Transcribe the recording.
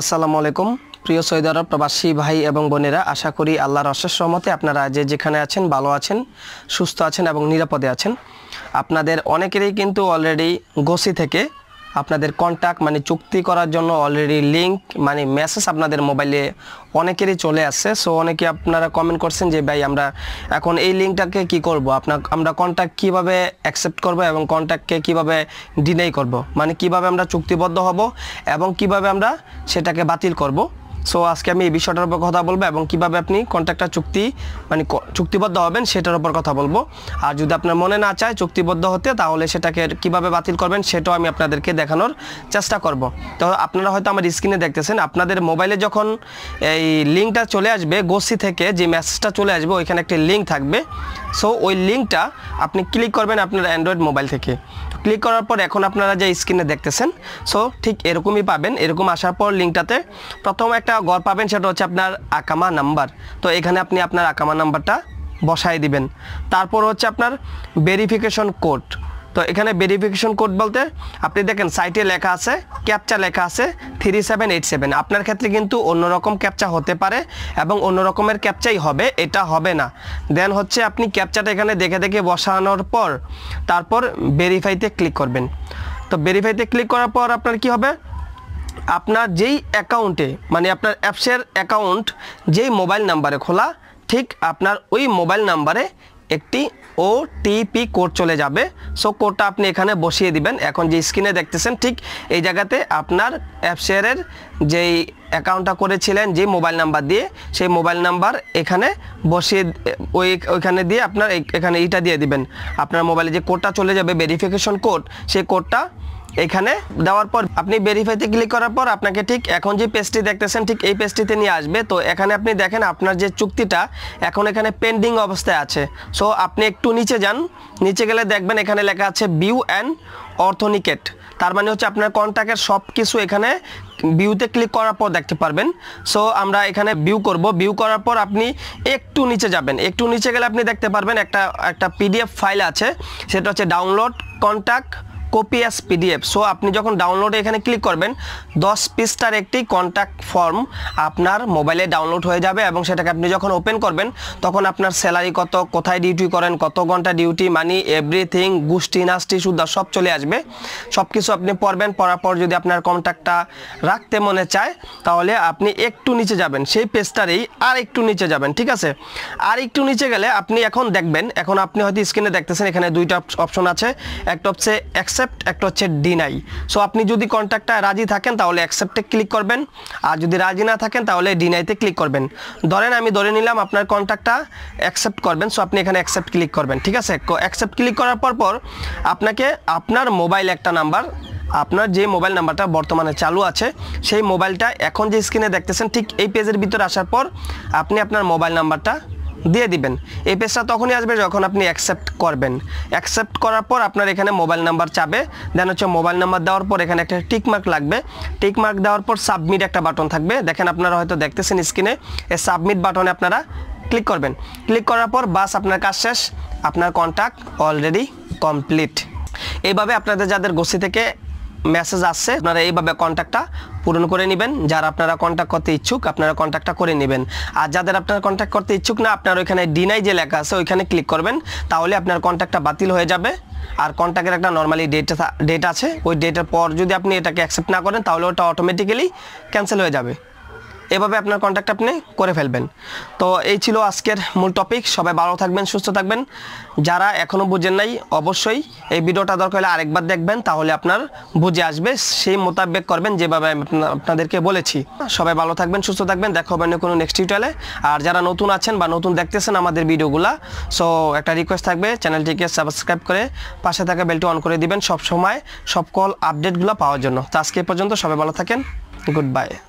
আসসালামু আলাইকুম প্রিয় সৈয়দ আরব প্রবাসী ভাই এবং বোনেরা আশা করি আল্লাহর অশেষ সহমতে আপনারা যে যেখানে আছেন ভালো আছেন সুস্থ আছেন এবং নিরাপদে আছেন আপনাদের অনেকেরই কিন্তু অলরেডি গোসি থেকে আপনাদের কন্ট্যাক্ট মানে চুক্তি করার জন্য অলরেডি লিঙ্ক মানে মেসেজ আপনাদের মোবাইলে অনেকেরই চলে আসছে সো অনেকে আপনারা কমেন্ট করছেন যে ভাই আমরা এখন এই লিঙ্কটাকে কি করব আপনার আমরা কন্ট্যাক্ট কিভাবে অ্যাকসেপ্ট করব এবং কন্ট্যাক্টকে কিভাবে ডিনাই করব মানে কিভাবে আমরা চুক্তিবদ্ধ হব এবং কিভাবে আমরা সেটাকে বাতিল করব সো আজকে আমি এই বিষয়টার উপর কথা বলবো এবং কিভাবে আপনি কন্ট্রাক্টর চুক্তি মানে চুক্তিবদ্ধ হবেন সেটার উপর কথা বলবো আর যদি আপনার মনে না চায় চুক্তিবদ্ধ হতে তাহলে সেটাকে কিভাবে বাতিল করবেন সেটাও আমি আপনাদেরকে দেখানোর চেষ্টা করব তো আপনারা হয়তো আমার স্ক্রিনে দেখতেছেন আপনাদের মোবাইলে যখন এই লিঙ্কটা চলে আসবে গোসি থেকে যে মেসেজটা চলে আসবে ওইখানে একটি লিঙ্ক থাকবে সো ওই লিঙ্কটা আপনি ক্লিক করবেন আপনার অ্যান্ড্রয়েড মোবাইল থেকে ক্লিক করার পর এখন আপনারা যে স্ক্রিনে দেখতেছেন সো ঠিক এরকমই পাবেন এরকম আসার পর লিঙ্কটাতে প্রথম একটা ঘর পাবেন সেটা হচ্ছে আপনার আকামা নাম্বার তো এখানে আপনি আপনার আকামা নাম্বারটা বসায় দিবেন তারপর হচ্ছে আপনার ভেরিফিকেশন কোড তো এখানে ভেরিফিকেশন কোড বলতে আপনি দেখেন সাইটে লেখা আছে ক্যাপচা লেখা আছে থ্রি সেভেন এইট সেভেন আপনার ক্ষেত্রে কিন্তু অন্যরকম ক্যাপচা হতে পারে এবং অন্য রকমের ক্যাপচাই হবে এটা হবে না দেন হচ্ছে আপনি ক্যাপচাটা এখানে দেখে দেখে বসানোর পর তারপর ভেরিফাইতে ক্লিক করবেন তো ভেরিফাইতে ক্লিক করার পর আপনার কি হবে আপনার যেই অ্যাকাউন্টে মানে আপনার অ্যাপসের অ্যাকাউন্ট যেই মোবাইল নাম্বারে খোলা ঠিক আপনার ওই মোবাইল নাম্বারে একটি ওটিপি কোড চলে যাবে সো কোডটা আপনি এখানে বসিয়ে দিবেন এখন যে স্ক্রিনে দেখতেছেন ঠিক এই জায়গাতে আপনার অ্যাপশেয়ারের যেই অ্যাকাউন্টটা করেছিলেন যে মোবাইল নাম্বার দিয়ে সেই মোবাইল নাম্বার এখানে বসিয়ে ওই ওইখানে দিয়ে আপনার এখানে এইটা দিয়ে দিবেন আপনার মোবাইলে যে কোডটা চলে যাবে ভেরিফিকেশন কোড সেই কোডটা এখানে দেওয়ার পর আপনি ভেরিফাইতে ক্লিক করার পর আপনাকে ঠিক এখন যে পেজটি দেখতেছেন ঠিক এই পেজটিতে নিয়ে আসবে তো এখানে আপনি দেখেন আপনার যে চুক্তিটা এখন এখানে পেন্ডিং অবস্থায় আছে সো আপনি একটু নিচে যান নিচে গেলে দেখবেন এখানে লেখা আছে বিউ অ্যান্ড অর্থনিকেট তার মানে হচ্ছে আপনার কন্ট্যাক্টের সব কিছু এখানে ভিউতে ক্লিক করার পর দেখতে পারবেন সো আমরা এখানে ভিউ করব ভিউ করার পর আপনি একটু নিচে যাবেন একটু নিচে গেলে আপনি দেখতে পারবেন একটা একটা পিডিএফ ফাইল আছে সেটা হচ্ছে download contact copy as PDF so আপনি যখন ডাউনলোডে এখানে ক্লিক করবেন দশ পিসটার একটি কন্ট্যাক্ট ফর্ম আপনার মোবাইলে ডাউনলোড হয়ে যাবে এবং সেটাকে আপনি যখন ওপেন করবেন তখন আপনার স্যালারি কত কোথায় ডিউটি করেন কত ঘন্টা ডিউটি মানি এভরিথিং গুষ্টি নাস্টি সুদ্ধা সব চলে আসবে সব কিছু আপনি পড়বেন পড়ার পর যদি আপনার কন্ট্যাক্টটা রাখতে মনে চায় তাহলে আপনি একটু নিচে যাবেন সেই পেজটারেই আর একটু নিচে যাবেন ঠিক আছে আর একটু নিচে গেলে আপনি এখন দেখবেন এখন আপনি হয়তো স্ক্রিনে দেখতেছেন এখানে দুইটা অপশন আছে একটা হচ্ছে অ্যাক্সেস অ্যাকসেপ্ট একটা হচ্ছে ডিনাই সো আপনি যদি কন্ট্যাক্টটা রাজি থাকেন তাহলে অ্যাকসেপ্টে ক্লিক করবেন আর যদি রাজি না থাকেন তাহলে ডিনাইতে ক্লিক করবেন ধরেন আমি ধরে নিলাম আপনার কন্ট্যাক্টটা অ্যাকসেপ্ট করবেন সো আপনি এখানে অ্যাকসেপ্ট ক্লিক করবেন ঠিক আছে অ্যাকসেপ্ট ক্লিক করার পর পর আপনাকে আপনার মোবাইল একটা নাম্বার আপনার যে মোবাইল নাম্বারটা বর্তমানে চালু আছে সেই মোবাইলটা এখন যে স্ক্রিনে দেখতেছেন ঠিক এই পেজের ভিতরে আসার পর আপনি আপনার মোবাইল নাম্বারটা দিয়ে দিবেন এই পেজটা তখনই আসবে যখন আপনি অ্যাকসেপ্ট করবেন অ্যাকসেপ্ট করার পর আপনার এখানে মোবাইল নাম্বার চাবে দেন হচ্ছে মোবাইল নাম্বার দেওয়ার পর এখানে একটা টিকমার্ক লাগবে টিকমার্ক দেওয়ার পর সাবমিট একটা বাটন থাকবে দেখেন আপনারা হয়তো দেখতেছেন স্ক্রিনে এই সাবমিট বাটনে আপনারা ক্লিক করবেন ক্লিক করার পর বাস আপনার কাজ শেষ আপনার কন্ট্যাক্ট অলরেডি কমপ্লিট এইভাবে আপনাদের যাদের গোষ্ঠী থেকে মেসেজ আসছে আপনারা এইভাবে কন্ট্যাক্টটা পূরণ করে নেবেন যারা আপনারা কন্ট্যাক্ট করতে ইচ্ছুক আপনারা কন্ট্যাক্টটা করে নেবেন আর যাদের আপনারা কন্ট্যাক্ট করতে ইচ্ছুক না আপনার ওইখানে ডিনাই যে লেখা আছে ওইখানে ক্লিক করবেন তাহলে আপনার কন্ট্যাক্টটা বাতিল হয়ে যাবে আর কন্ট্যাক্টের একটা নর্মালি ডেট ডেট আছে ওই ডেটের পর যদি আপনি এটাকে অ্যাকসেপ্ট না করেন তাহলে ওটা অটোমেটিক্যালি ক্যান্সেল হয়ে যাবে এভাবে আপনার কন্ট্যাক্ট আপনি করে ফেলবেন তো এই ছিল আজকের মূল টপিক সবাই ভালো থাকবেন সুস্থ থাকবেন যারা এখনও বুঝেন নাই অবশ্যই এই ভিডিওটা দরকার হলে আরেকবার দেখবেন তাহলে আপনার বুঝে আসবে সেই মোতাবেক করবেন যেভাবে আমি আপনাদেরকে বলেছি সবাই ভালো থাকবেন সুস্থ থাকবেন দেখা হবে না কোনো নেক্সট টিউটালে আর যারা নতুন আছেন বা নতুন দেখতেছেন আমাদের ভিডিওগুলা সো একটা রিকোয়েস্ট থাকবে চ্যানেলটিকে সাবস্ক্রাইব করে পাশে থাকা বেলটি অন করে দিবেন সব সময় সব কল আপডেটগুলো পাওয়ার জন্য তো আজকে পর্যন্ত সবাই ভালো থাকেন গুড বাই